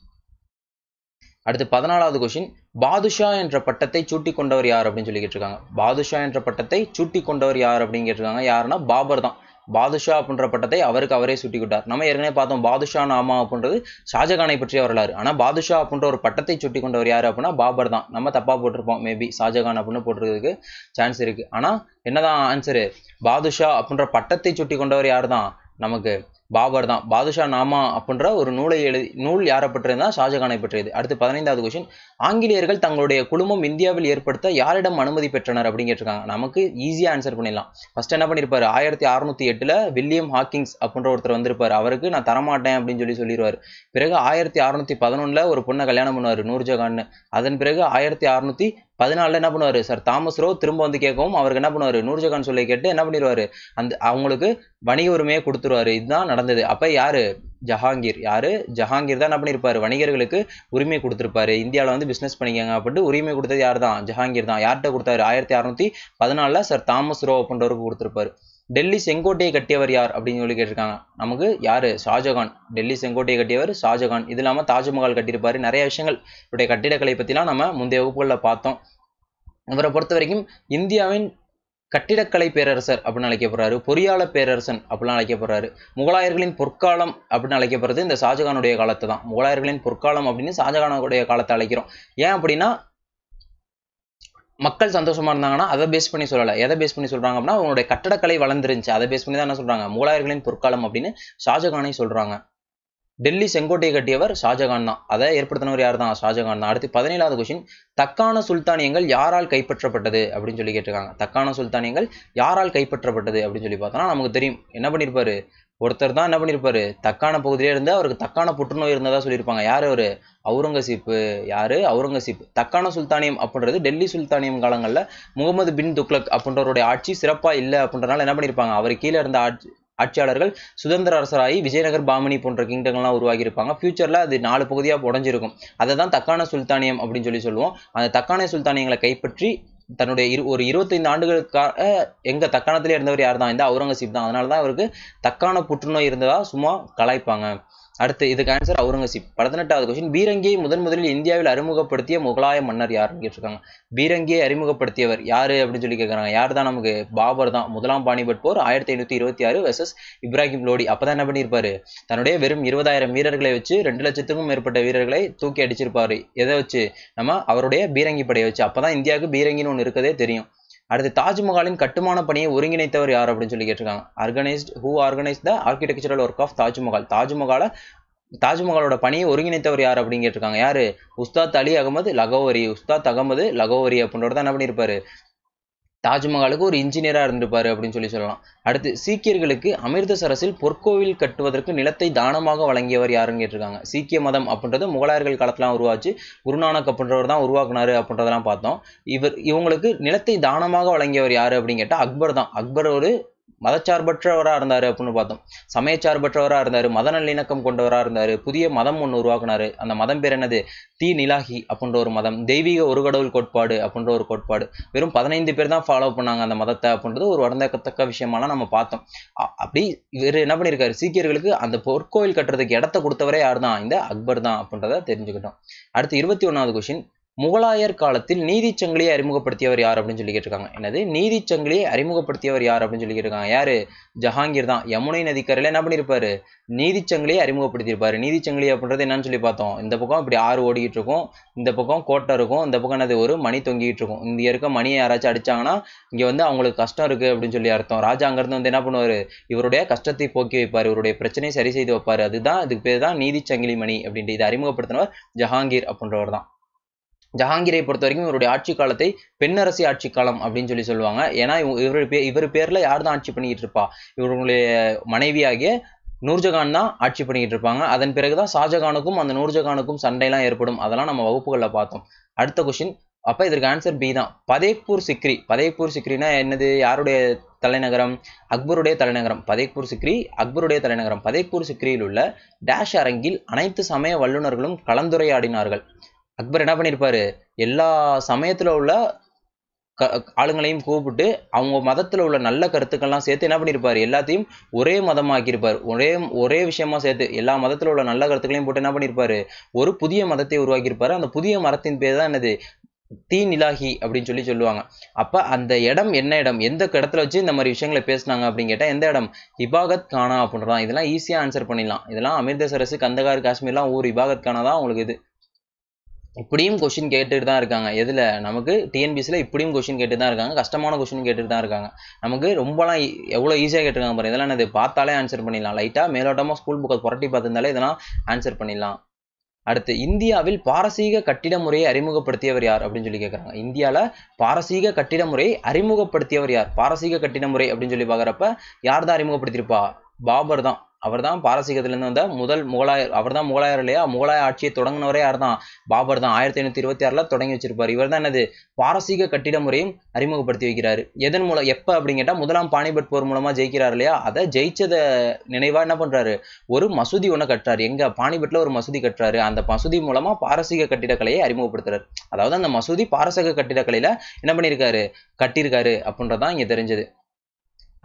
அடுத்து பதினாலாவது கொஷின் பாதுஷா என்ற பட்டத்தை சூட்டி கொண்டவர் யார் அப்படின்னு சொல்லி கேட்டிருக்காங்க பாதுஷா என்ற பட்டத்தை சூட்டி கொண்டவர் யார் அப்படின்னு கேட்டிருக்காங்க யாருன்னா பாபர் தான் பாதுஷா அப்படின்ற பட்டத்தை அவருக்கு அவரே சுட்டிக்கிட்டார் நம்ம ஏற்கனவே பார்த்தோம் பாதுஷா நாமா அப்படின்றது ஷாஜகானை பற்றிய வரலாறு ஆனால் பாதுஷா அப்படின்ற ஒரு பட்டத்தை சுட்டி கொண்டவர் யார் அப்படின்னா பாபர் தான் நம்ம தப்பாக போட்டிருப்போம் மேபி ஷாஜகான் அப்படின்னு போட்டுருக்கிறதுக்கு சான்ஸ் இருக்குது ஆனால் என்னதான் ஆன்சரு பாதுஷா அப்படின்ற பட்டத்தை சுட்டி கொண்டவர் யார் தான் நமக்கு பாபர் தான் பாதுஷா நாமா அப்படின்ற ஒரு நூலை எழுதி நூல் யாரை பற்றியிருந்தால் ஷாஜகானை பற்றியது அடுத்து பதினைந்தாவது கொஷின் ஆங்கிலேயர்கள் தங்களுடைய குழுமம் இந்தியாவில் ஏற்படுத்த யாரிடம் அனுமதி பெற்றனர் அப்படின்னு கேட்டிருக்காங்க நமக்கு ஈஸியாக ஆன்சர் பண்ணிடலாம் ஃபஸ்ட் என்ன பண்ணியிருப்பார் ஆயிரத்தி அறுநூத்தி எட்டில் வில்லியம் ஹாக்கிங்ஸ் அப்படின்ற ஒருத்தர் வந்திருப்பார் அவருக்கு நான் தரமாட்டேன் அப்படின்னு சொல்லி சொல்லிடுவார் பிறகு ஆயிரத்தி அறுநூத்தி பதினொன்றில் ஒரு பொண்ணை கல்யாணம் பண்ணுவார் நூர்ஜகான்னு அதன் பிறகு ஆயிரத்தி அறுநூத்தி பதினாலில் என்ன பண்ணுவார் சார் தாமஸ் ரோ திரும்ப வந்து கேட்கவும் அவருக்கு என்ன பண்ணுவார் நூர்ஜகான் சொல்லி கேட்டு என்ன பண்ணிடுவார் அந்த அவங்களுக்கு வணிக உரிமையை கொடுத்துருவாரு இதுதான் நடந்தது அப்போ யார் ஜஹாங்கீர் யார் ஜஹாங்கீர் தான் என்ன பண்ணியிருப்பார் வணிகர்களுக்கு உரிமை கொடுத்துருப்பாரு இந்தியாவில் வந்து பிஸ்னஸ் பண்ணிக்கங்க அப்படின்ட்டு உரிமை கொடுத்தது யார் தான் ஜஹாங்கீர் தான் யார்கிட்ட கொடுத்தாரு ஆயிரத்தி அறநூற்றி பதினாலில் சார் தாமஸ் ரோ அப்படின்றவருக்கு கொடுத்துருப்பாரு டெல்லி செங்கோட்டையை கட்டியவர் யார் அப்படின்னு சொல்லி கேட்டிருக்காங்க நமக்கு யார் ஷாஜகான் டெல்லி செங்கோட்டையை கட்டியவர் ஷாஜகான் இது இல்லாமல் தாஜ்மஹால் கட்டியிருப்பாரு நிறைய விஷயங்கள் இவருடைய கட்டிடக்கலை பற்றிலாம் நம்ம முந்தைய வகுப்புகளில் பார்த்தோம் இவரை பொறுத்த வரைக்கும் இந்தியாவின் கட்டிடக்கலை பேரரசர் அப்படின்னு அழைக்கப்படுறாரு பொறியாள பேரரசன் அப்படின்னு அழைக்கப்படுறாரு முகலாயர்களின் பொற்காலம் அப்படின்னு அழைக்கப்படுறது இந்த ஷாஜகானுடைய காலத்தை தான் முகலாயர்களின் பொற்காலம் அப்படின்னு ஷாஜகானுடைய காலத்தை அழைக்கிறோம் ஏன் அப்படின்னா மக்கள் சந்தோஷமா இருந்தாங்கன்னா அதை பேஸ் பண்ணி சொல்லலை எதை பேஸ் பண்ணி சொல்றாங்க அப்படின்னா அவங்களுடைய கட்டடக்கலை வளர்ந்துருந்துச்சு அதை பேஸ் பண்ணி தான் என்ன சொல்றாங்க முகலாயர்களின் பொற்காலம் அப்படின்னு ஷாஜகானை சொல்றாங்க டெல்லி செங்கோட்டையை கட்டியவர் ஷாஜகான் தான் அதை ஏற்படுத்தினவர் யார் தான் ஷாஜகான் தான் அடுத்து பதினேழாவது கொஸ்டின் தக்கான சுல்தானியங்கள் யாரால் கைப்பற்றப்பட்டது அப்படின்னு சொல்லி கேட்டிருக்காங்க தக்கான சுல்தானியங்கள் யாரால் கைப்பற்றப்பட்டது அப்படின்னு சொல்லி பார்த்தோம்னா நமக்கு தெரியும் என்ன பண்ணியிருப்பாரு ஒருத்தர் தான் என்ன பண்ணியிருப்பாரு தக்கான பகுதியிலே இருந்து அவருக்கு தக்கான புற்றுநோய் இருந்ததாக சொல்லியிருப்பாங்க யார் அவர் அவுரங்கசீப்பு யார் அவுரங்கசீப் தக்கான சுல்தானியம் அப்படின்றது டெல்லி சுல்தானியம் காலங்களில் முகமது பின் துக்லக் அப்படின்றவருடைய ஆட்சி சிறப்பாக இல்லை அப்படின்றனால என்ன பண்ணியிருப்பாங்க அவர் கீழே இருந்த ஆட்சி ஆட்சியாளர்கள் சுதந்திர அரசராகி விஜயநகர் பாமணி போன்ற கிங்டங்கள்லாம் உருவாகியிருப்பாங்க ஃபியூச்சரில் அது நாலு பகுதியாக உடஞ்சிருக்கும் அதை தான் தக்கான சுல்தானியம் அப்படின்னு சொல்லி சொல்லுவோம் அந்த தக்கான சுல்தானியங்களை கைப்பற்றி தன்னுடைய இரு ஒரு இருபத்தைந்து ஆண்டுகளுக்காக எங்கள் தக்காணத்திலே இருந்தவர் யார் தான் இந்த அவுரங்கசீப் தான் அதனால தான் அவருக்கு தக்கான புற்றுநோய் இருந்ததாக சும்மா கலாய்ப்பாங்க அடுத்து இதுக்கு ஆன்சர் அவுரங்கசீப் பதினெட்டாவது கொஸ்டின் பீரங்கியை முதன் முதலில் இந்தியாவில் அறிமுகப்படுத்திய முகலாய மன்னர் யாருன்னு கேட்டிருக்காங்க பீரங்கியை அறிமுகப்படுத்தியவர் யாரு அப்படின்னு சொல்லி கேட்குறாங்க யார் தான் நமக்கு பாபர் தான் முதலாம் பாணிபட் போர் ஆயிரத்தி ஐநூற்றி இருபத்தி ஆறு வர்சஸ் இப்ராஹிம் லோடி அப்போ தான் என்ன பண்ணியிருப்பாரு தன்னுடைய வெறும் இருபதாயிரம் வீரர்களை வச்சு ரெண்டு லட்சத்துக்கும் மேற்பட்ட வீரர்களை தூக்கி அடிச்சிருப்பாரு எதை வச்சு நம்ம அவருடைய பீரங்கி படையை வச்சு அப்போ தான் இந்தியாவுக்கு பீரங்கின்னு ஒன்று இருக்கதே தெரியும் அடுத்து தாஜ்மஹாலின் கட்டுமான பணியை ஒருங்கிணைத்தவர் யார் அப்படின்னு சொல்லி கேட்டிருக்காங்க organised who organise the architectural work of Taj Mahal தாஜ்மஹால தாஜ்மஹாலோட பணியை ஒருங்கிணைத்தவர் யார் அப்படின்னு கேட்டிருக்காங்க யார் உஸ்தாத் அலி அகமது லகோவரி உஸ்தாத் அகமது லகோவரி அப்படின்றத என்ன பண்ணியிருப்பாரு தாஜ்மஹாலுக்கு ஒரு இன்ஜினியராக இருந்திருப்பார் அப்படின்னு சொல்லி சொல்லலாம் அடுத்து சீக்கியர்களுக்கு அமிர்தசரஸில் பொற்கோவில் கட்டுவதற்கு நிலத்தை தானமாக வழங்கியவர் யாருன்னு கேட்டிருக்காங்க சீக்கிய மதம் அப்படின்றது முகலாயர்கள் காலத்தெலாம் உருவாச்சு குருநானக் அப்படின்றவர் தான் உருவாக்குனாரு அப்படின்றதெல்லாம் பார்த்தோம் இவர் இவங்களுக்கு நிலத்தை தானமாக வழங்கியவர் யார் அப்படின்னு கேட்டால் அக்பர் தான் அக்பர் ஒரு மதச்சார்பற்றவராக இருந்தார் அப்படின்னு பார்த்தோம் சமயச்சார்பற்றவராக இருந்தார் மத நல்லிணக்கம் கொண்டவராக இருந்தார் புதிய மதம் ஒன்று உருவாக்குனாரு அந்த மதம் பேர் என்னது தீ நிலாகி அப்படின்ற ஒரு மதம் தெய்வீக ஒரு கடவுள் கோட்பாடு அப்படின்ற ஒரு கோட்பாடு வெறும் பதினைந்து பேர் தான் ஃபாலோ பண்ணாங்க அந்த மதத்தை அப்படின்றது ஒரு வடந்தக்கத்தக்க விஷயமெல்லாம் நம்ம பார்த்தோம் அப்படி இவர் என்ன பண்ணியிருக்காரு சீக்கியர்களுக்கு அந்த பொற்கோயில் கட்டுறதுக்கு இடத்த கொடுத்தவரே யார் தான் இந்த அக்பர் தான் அப்படின்றத தெரிஞ்சுக்கிட்டோம் அடுத்து இருபத்தி ஒன்றாவது கொஷின் முகலாயர் காலத்தில் நீதி சங்கிலியை அறிமுகப்படுத்தியவர் யார் அப்படின்னு சொல்லி கேட்டிருக்காங்க என்னது நீதி சங்கிலியை அறிமுகப்படுத்தியவர் யார் அப்படின்னு சொல்லி கேட்டிருக்காங்க யாரு ஜஹாங்கீர் தான் யமுனை நதிக்கரையில் என்ன பண்ணியிருப்பாரு நீதி சங்கிலியை அறிமுகப்படுத்தியிருப்பாரு நீதி சங்கிலி அப்படின்றது என்னன்னு சொல்லி பார்த்தோம் இந்த பக்கம் இப்படி ஆறு ஓடிக்கிட்டு இருக்கும் இந்த பக்கம் கோட்டை இருக்கும் இந்த பக்கம் என்னது ஒரு மணி தொங்கிக்கிட்டு இருக்கும் இங்கே இருக்க மணியை யாராச்சும் அடிச்சாங்கன்னா இங்கே வந்து அவங்களுக்கு கஷ்டம் இருக்குது அப்படின்னு சொல்லி அர்த்தம் ராஜா அங்கேருந்து வந்து என்ன பண்ணுவார் இவருடைய கஷ்டத்தை போக்கி வைப்பார் இவருடைய பிரச்சனையை சரி செய்து வைப்பார் அதுதான் இதுக்கு பேர் தான் நீதி சங்கிலி மணி அப்படின்ட்டு இதை அறிமுகப்படுத்தினவர் ஜஹாங்கீர் அப்படின்றவர் தான் ஜஹாங்கீரை பொறுத்த வரைக்கும் இவருடைய ஆட்சி காலத்தை பெண்ணரசி ஆட்சி காலம் அப்படின்னு சொல்லி சொல்லுவாங்க ஏன்னா இவர் பேர் இவர் பேர்ல யார் தான் ஆட்சி பண்ணிக்கிட்டு இருப்பா இவருடைய மனைவியாகிய நூர்ஜகான் தான் ஆட்சி பண்ணிக்கிட்டு இருப்பாங்க அதன் பிறகுதான் ஷாஜகானுக்கும் அந்த நூர்ஜகானுக்கும் சண்டைலாம் ஏற்படும் அதெல்லாம் நம்ம வகுப்புகளில் பார்த்தோம் அடுத்த கொஷின் அப்போ இதற்கு ஆன்சர் பி தான் பதேப்பூர் சிக்ரி பதேப்பூர் சிக்ரினா என்னது யாருடைய தலைநகரம் அக்பருடைய தலைநகரம் பதேப்பூர் சிக்ரி அக்பருடைய தலைநகரம் பதேப்பூர் சிக்ரியில் உள்ள டேஷ் அரங்கில் அனைத்து சமய வல்லுநர்களும் கலந்துரையாடினார்கள் அக்பர் என்ன பண்ணிருப்பாரு எல்லா சமயத்தில் உள்ள க ஆளுங்களையும் கூப்பிட்டு அவங்க மதத்தில் உள்ள நல்ல கருத்துக்கள்லாம் சேர்த்து என்ன பண்ணியிருப்பார் எல்லாத்தையும் ஒரே மதமாக்கியிருப்பார் ஒரே ஒரே விஷயமா சேர்த்து எல்லா மதத்தில் உள்ள நல்ல கருத்துக்களையும் போட்டு என்ன பண்ணியிருப்பாரு ஒரு புதிய மதத்தை உருவாக்கியிருப்பாரு அந்த புதிய மரத்தின் பேர் தான் என்னது தீ நிலாகி அப்படின்னு சொல்லி சொல்லுவாங்க அப்போ அந்த இடம் என்ன இடம் எந்த இடத்துல வச்சு இந்த மாதிரி விஷயங்களை பேசினாங்க அப்படின்னு கேட்டால் எந்த இடம் இபாகத் கானா அப்படின்றதான் இதெல்லாம் ஈஸியாக ஆன்சர் பண்ணிடலாம் இதெல்லாம் அமிர்தசரஸ் கந்தகார் காஷ்மீர்லாம் ஊர் இபாகத் கானா தான் உங்களுக்கு இது இப்படியும் கொஷின் கேட்டுட்டு தான் இருக்காங்க எதில் நமக்கு டிஎன்பிசியில் இப்படியும் கொஷின் கேட்டு தான் இருக்காங்க கஷ்டமான கொஷின் கேட்டுட்டு தான் இருக்காங்க நமக்கு ரொம்பலாம் e, எவ்வளோ ஈஸியாக கேட்டிருக்காங்க பாருங்க இதெல்லாம் இதை பார்த்தாலே ஆன்சர் பண்ணிடலாம் லைட்டாக மேலோட்டமாக ஸ்கூல் புக்கை புரட்டி பார்த்துருந்தாலே இதெல்லாம் ஆன்சர் பண்ணிடலாம் அடுத்து இந்தியாவில் பாரசீக கட்டிட முறையை அறிமுகப்படுத்தியவர் யார் அப்படின்னு சொல்லி கேட்குறாங்க இந்தியாவில் பாரசீக கட்டிட முறையை அறிமுகப்படுத்தியவர் யார் பாரசீக கட்டிட முறை அப்படின்னு சொல்லி பார்க்குறப்ப யார் தான் அறிமுகப்படுத்தியிருப்பா பாபர் தான் அவர்தான் தான் பாரசீகத்திலேருந்து வந்த முதல் முகலாயர் அவர் தான் முகலாயர் இல்லையா முகலாய ஆட்சியை தொடங்கினவரே யார் தான் பாபர் தான் ஆயிரத்தி ஐநூற்றி இருபத்தி ஆறில் தொடங்கி வச்சிருப்பார் இவர் தான் என்னது பாரசீக கட்டிட முறையும் அறிமுகப்படுத்தி வைக்கிறார் எதன் மூலம் எப்போ அப்படின்னு கேட்டால் முதலாம் பாணிபட் போர் மூலமாக ஜெயிக்கிறார் இல்லையா அதை ஜெயிச்சத நினைவாக என்ன பண்ணுறாரு ஒரு மசூதி ஒன்று கட்டுறாரு எங்க பாணிபட்ல ஒரு மசூதி கட்டுறாரு அந்த மசூதி மூலமாக பாரசீக கட்டிடக்கலையை அறிமுகப்படுத்துறாரு அதாவது அந்த மசூதி பாரசீக கட்டிடக்கலையில் என்ன பண்ணியிருக்காரு கட்டியிருக்காரு அப்படின்றதான் இங்கே தெரிஞ்சது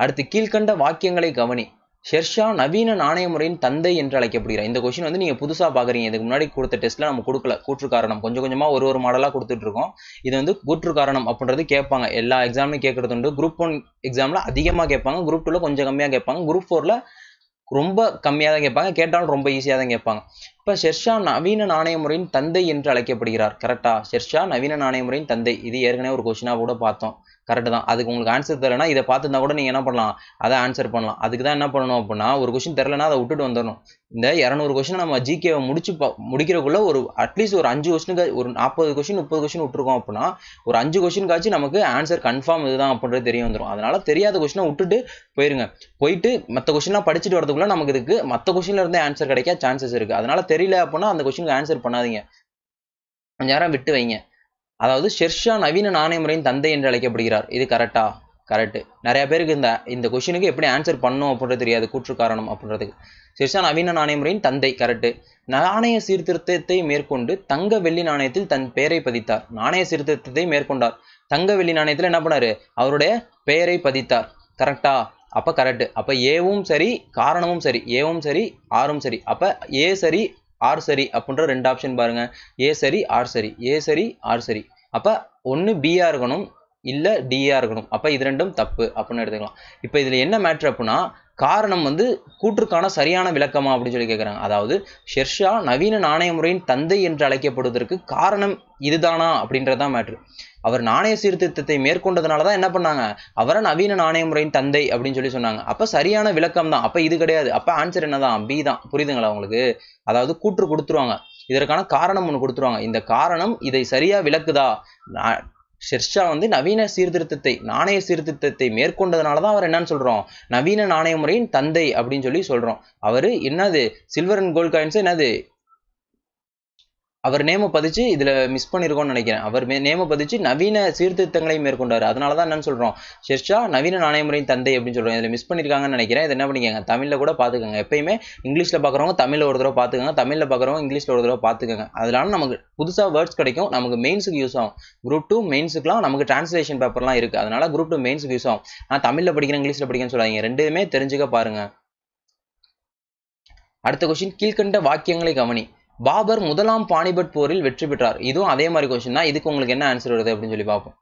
அடுத்து கீழ்கண்ட வாக்கியங்களை கவனி ஷெர்ஷா நவீன நாணய முறையின் தந்தை என்று அழைக்கப்படுகிறார் இந்த கொஷின் வந்து நீங்கள் புதுசாக பார்க்குறீங்க இதுக்கு முன்னாடி கொடுத்த டெஸ்ட்டில் நம்ம கொடுக்கல கூற்று காரணம் கொஞ்சம் கொஞ்சமாக ஒரு ஒரு மாடலாக கொடுத்துட்ருக்கோம் இது வந்து கூற்று காரணம் அப்படின்றது கேட்பாங்க எல்லா எக்ஸாம்லையும் கேட்குறது உண்டு குரூப் ஒன் எக்ஸாமில் அதிகமாக கேட்பாங்க குரூப் டூவில் கொஞ்சம் கம்மியாக கேட்பாங்க குரூப் ஃபோரில் ரொம்ப கம்மியாக தான் கேட்பாங்க கேட்டாலும் ரொம்ப ஈஸியாக தான் கேட்பாங்க இப்போ ஷெர்ஷா நவீன நாணய முறையின் தந்தை என்று அழைக்கப்படுகிறார் கரெக்டாக ஷெர்ஷா நவீன நாணய முறையின் தந்தை இது ஏற்கனவே ஒரு கொஷினாக கூட பார்த்தோம் கரெக்டு தான் அதுக்கு உங்களுக்கு ஆன்சர் தெரியலனா இதை பார்த்துருந்தா கூட நீங்கள் என்ன பண்ணலாம் அதை ஆன்சர் பண்ணலாம் அதுக்கு தான் என்ன பண்ணணும் அப்படின்னா ஒரு கொஷின் தெரிலனா அதை விட்டுட்டு வந்துடணும் இந்த இரநூறு கொஷின் நம்ம ஜிகேவை முடிச்சு முடிக்கிறக்குள்ள ஒரு அட்லீஸ்ட் ஒரு அஞ்சு கொஷினுக்கு ஒரு நாற்பது கொஷின் முப்பது கொஷின் விட்டுருக்கோம் அப்படின்னா ஒரு அஞ்சு காய்ச்சி நமக்கு ஆன்சர் கன்ஃபார்ம் இதுதான் அப்படின்றது தெரிய வந்துடும் அதனால தெரியாத கொஷினை விட்டுட்டு போயிருங்க போயிட்டு மற்ற கொஷின்லாம் படிச்சுட்டு வரதுக்குள்ள நமக்கு இதுக்கு மற்ற கொஷின்ல இருந்தே ஆன்சர் கிடைக்க சான்சஸ் இருக்குது அதனால தெரியல அப்படின்னா அந்த கொஷினுக்கு ஆன்சர் பண்ணாதீங்க கொஞ்ச நேரம் விட்டு வைங்க அதாவது ஷெர்ஷா நவீன நாணய முறையின் தந்தை என்று அழைக்கப்படுகிறார் இது கரெக்டா கரெக்டு நிறைய பேருக்கு இந்த இந்த கொஷினுக்கு எப்படி ஆன்சர் பண்ணும் அப்படின்றது தெரியாது கூற்று காரணம் அப்படின்றதுக்கு ஷெர்ஷா நவீன நாணய முறையின் தந்தை கரெக்டு நாணய சீர்திருத்தத்தை மேற்கொண்டு தங்க வெள்ளி நாணயத்தில் தன் பெயரை பதித்தார் நாணய சீர்திருத்தத்தை மேற்கொண்டார் தங்க வெள்ளி நாணயத்தில் என்ன பண்ணார் அவருடைய பெயரை பதித்தார் கரெக்டா அப்போ கரெக்டு அப்போ ஏவும் சரி காரணமும் சரி ஏவும் சரி ஆறும் சரி அப்போ ஏ சரி ஆர் சரி அப்படின்ற ரெண்டு ஆப்ஷன் பாருங்கள் ஏ சரி ஆர் சரி ஏ சரி ஆர் சரி அப்போ ஒன்று பியாக இருக்கணும் இல்லை டியாக இருக்கணும் அப்போ இது ரெண்டும் தப்பு அப்படின்னு எடுத்துக்கலாம் இப்போ இதில் என்ன மேட்ரு அப்படின்னா காரணம் வந்து கூற்றுக்கான சரியான விளக்கமா அப்படின்னு சொல்லி கேட்குறாங்க அதாவது ஷெர்ஷா நவீன நாணய முறையின் தந்தை என்று அழைக்கப்படுவதற்கு காரணம் இதுதானா அப்படின்றதான் மேட்ரு அவர் நாணய சீர்திருத்தத்தை மேற்கொண்டதுனால தான் என்ன பண்ணாங்க அவரை நவீன நாணய முறையின் தந்தை அப்படின்னு சொல்லி சொன்னாங்க அப்போ சரியான விளக்கம் தான் அப்போ இது கிடையாது அப்போ ஆன்சர் என்னதான் பி தான் புரியுதுங்களா உங்களுக்கு அதாவது கூற்று கொடுத்துருவாங்க இதற்கான காரணம் ஒன்று கொடுத்துருவாங்க இந்த காரணம் இதை சரியாக விளக்குதா ஷெர்ஷா வந்து நவீன சீர்திருத்தத்தை நாணய சீர்திருத்தத்தை மேற்கொண்டதுனால தான் அவர் என்னன்னு சொல்கிறோம் நவீன நாணய முறையின் தந்தை அப்படின்னு சொல்லி சொல்கிறோம் அவர் என்னது சில்வர் அண்ட் கோல்ட் காயின்ஸ் என்னது அவர் நேமை பதிச்சு இதில் மிஸ் பண்ணியிருக்கோம்னு நினைக்கிறேன் அவர் மே நேமை பதிச்சு நவீன சீர்திருத்தங்களையும் மேற்கொண்டார் அதனால தான் என்னன்னு சொல்கிறோம் ஷெர்ஷா நவீன நாணயமுறையின் தந்தை அப்படின்னு சொல்கிறோம் இதில் மிஸ் பண்ணியிருக்காங்கன்னு நினைக்கிறேன் இது என்ன பண்ணிக்கங்க தமிழில் கூட பார்த்துக்கோங்க எப்பயுமே இங்கிலீஷில் பார்க்குறவங்க தமிழில் ஒரு தடவை பார்த்துக்கோங்க தமிழில் பார்க்குறவங்க இங்கிலீஷில் ஒரு தடவை பார்த்துக்கோங்க அதனால நமக்கு புதுசாக வேர்ட்ஸ் கிடைக்கும் நமக்கு மெயின்ஸுக்கு யூஸ் ஆகும் குரூப் டூ மெயின்ஸுக்குலாம் நமக்கு டிரான்ஸ்லேஷன் பேப்பர்லாம் இருக்குது அதனால குரூப் டூ மெயின்ஸுக்கு யூஸ் ஆகும் ஆனால் தமிழில் படிக்கிறேன் இங்கிலீஷில் படிக்கிறேன்னு சொல்லாதீங்க ரெண்டுமே தெரிஞ்சுக்க பாருங்கள் அடுத்த கொஸ்டின் கீழ்கண்ட வாக்கியங்களை கவனி பாபர் முதலாம் பானிபட் போரில் வெற்றி பெற்றார் இதுவும் அதே மாதிரி கொஸ்டின் தான் இதுக்கு உங்களுக்கு என்ன ஆன்சர் வருது அப்படின்னு சொல்லி பார்ப்போம்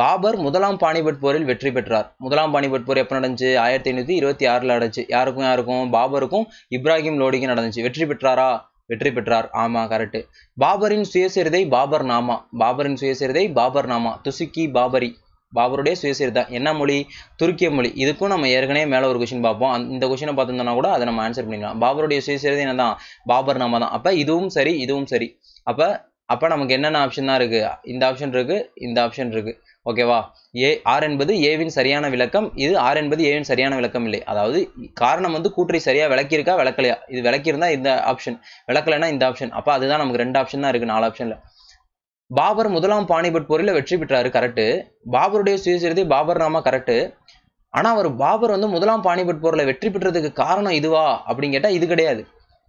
பாபர் முதலாம் பாணிபட் போரில் வெற்றி பெற்றார் முதலாம் பாணிபட் போர் எப்போ நடந்துச்சு ஆயிரத்தி ஐநூற்றி இருபத்தி ஆறில் நடந்துச்சு யாருக்கும் யாருக்கும் பாபருக்கும் இப்ராஹிம் லோடிக்கும் நடந்துச்சு வெற்றி பெற்றாரா வெற்றி பெற்றார் ஆமாம் கரெக்டு பாபரின் சுயசரிதை பாபர் நாமா பாபரின் சுயசரிதை பாபர் நாமா துசுக்கி பாபரி பாபருடைய சுயசரிதா என்ன மொழி துருக்கிய மொழி இதுக்கும் நம்ம ஏற்கனவே மேலே ஒரு கொஷின் பார்ப்போம் இந்த கொஷினை பார்த்துருந்தோம்னா கூட அதை நம்ம ஆன்சர் பண்ணிக்கலாம் பாபருடைய சுயசரிதை என்ன தான் பாபர் நாம தான் அப்போ இதுவும் சரி இதுவும் சரி அப்போ அப்போ நமக்கு என்னென்ன ஆப்ஷன் தான் இருக்குது இந்த ஆப்ஷன் இருக்குது இந்த ஆப்ஷன் இருக்குது ஓகேவா ஏ ஆர் என்பது ஏவின் சரியான விளக்கம் இது ஆர் என்பது ஏவின் சரியான விளக்கம் இல்லை அதாவது காரணம் வந்து கூற்றை சரியாக விளக்கியிருக்கா விளக்கலையா இது விளக்கியிருந்தா இந்த ஆப்ஷன் விளக்கலைன்னா இந்த ஆப்ஷன் அப்போ அதுதான் நமக்கு ரெண்டு ஆப்ஷன் தான் இருக்குது நாலு ஆப்ஷனில் பாபர் முதலாம் பாணிபட் போரில் வெற்றி பெற்றாரு கரெக்டு பாபருடைய சுயசரிதை பாபர் நாமா கரெக்டு ஆனால் அவர் பாபர் வந்து முதலாம் பாணிபட் போரில் வெற்றி பெற்றதுக்கு காரணம் இதுவா அப்படின்னு கேட்டால் இது கிடையாது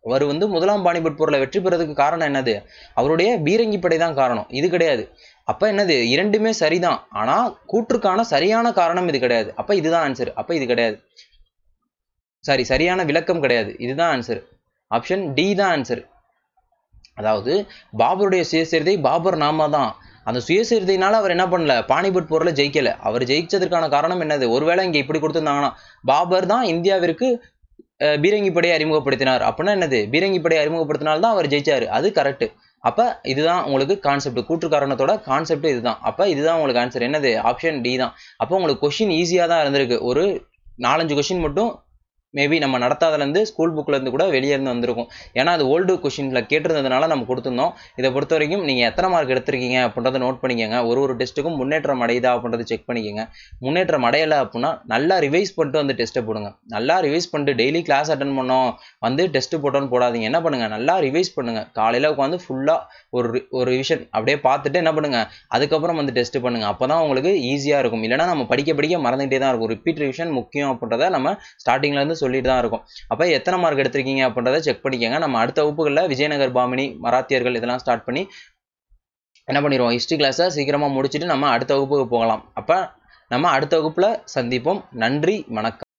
அவர் வந்து முதலாம் பாணிபட் போரில் வெற்றி பெறதுக்கு காரணம் என்னது அவருடைய பீரங்கி படை தான் காரணம் இது கிடையாது அப்போ என்னது இரண்டுமே சரிதான் ஆனால் கூற்றுக்கான சரியான காரணம் இது கிடையாது அப்போ இதுதான் ஆன்சர் அப்போ இது கிடையாது சாரி சரியான விளக்கம் கிடையாது இதுதான் ஆன்சர் ஆப்ஷன் டி தான் ஆன்சர் அதாவது பாபருடைய சுயசரிதை பாபர் நாம தான் அந்த சுயசரிதையினால அவர் என்ன பண்ணல பானிபட் போரில் ஜெயிக்கல அவர் ஜெயிச்சதற்கான காரணம் என்னது ஒருவேளை இங்கே இப்படி கொடுத்துருந்தாங்கன்னா பாபர் தான் இந்தியாவிற்கு பீரங்கிப்படையை அறிமுகப்படுத்தினார் அப்படின்னா என்னது பீரங்கிப்படையை அறிமுகப்படுத்தினால்தான் அவர் ஜெயிச்சார் அது கரெக்ட் அப்போ இதுதான் உங்களுக்கு கான்செப்ட் கூற்று காரணத்தோட கான்செப்ட் இதுதான் அப்போ இதுதான் உங்களுக்கு ஆன்சர் என்னது ஆப்ஷன் டி தான் அப்போ உங்களுக்கு கொஷின் ஈஸியாக தான் இருந்திருக்கு ஒரு நாலஞ்சு கொஷின் மட்டும் மேபி நம்ம நடத்தாதலேருந்து ஸ்கூல் புக்லேருந்து கூட வெளியே இருந்து வந்திருக்கும் ஏன்னா அது ஓல்டு கொஷினில் கேட்டிருந்ததுனால நம்ம கொடுத்துருந்தோம் இதை பொறுத்த வரைக்கும் நீங்கள் எத்தனை மார்க் எடுத்திருக்கீங்க அப்படின்றத நோட் பண்ணிக்கோங்க ஒரு ஒரு டெஸ்ட்டுக்கும் முன்னேற்றம் அடையுதா அப்படின்றத செக் பண்ணிக்கோங்க முன்னேற்றம் அடையலை அப்படின்னா நல்லா ரிவைஸ் பண்ணிட்டு வந்து டெஸ்ட்டை போடுங்க நல்லா ரிவைஸ் பண்ணிட்டு டெய்லி கிளாஸ் அட்டன் பண்ணோம் வந்து டெஸ்ட்டு போட்டோன்னு போடாதீங்க என்ன பண்ணுங்கள் நல்லா ரிவைஸ் பண்ணுங்கள் காலையில் உட்காந்து ஃபுல்லாக ஒரு ஒரு ரிவிஷன் அப்படியே பார்த்துட்டு என்ன பண்ணுங்கள் அதுக்கப்புறம் வந்து டெஸ்ட்டு பண்ணுங்கள் அப்போ தான் உங்களுக்கு ஈஸியாக இருக்கும் இல்லைனா நம்ம படிக்க படிக்க மறந்துகிட்டே தான் இருக்கும் ரிப்பீட் ரிவிஷன் முக்கியம் அப்படின்றத நம்ம ஸ்டார்டிங்லேருந்து சொல்லிட்டு தான் இருக்கும் அப்போ எத்தனை மார்க் எடுத்திருக்கீங்க அப்படின்றத செக் பண்ணிக்கோங்க நம்ம அடுத்த வகுப்புகளில் விஜயநகர் பாமினி மராத்தியர்கள் இதெல்லாம் ஸ்டார்ட் பண்ணி என்ன பண்ணிடுவோம் ஹிஸ்ட்ரி கிளாஸை சீக்கிரமாக முடிச்சுட்டு நம்ம அடுத்த வகுப்புக்கு போகலாம் அப்போ நம்ம அடுத்த வகுப்பில் சந்திப்போம் நன்றி வணக்கம்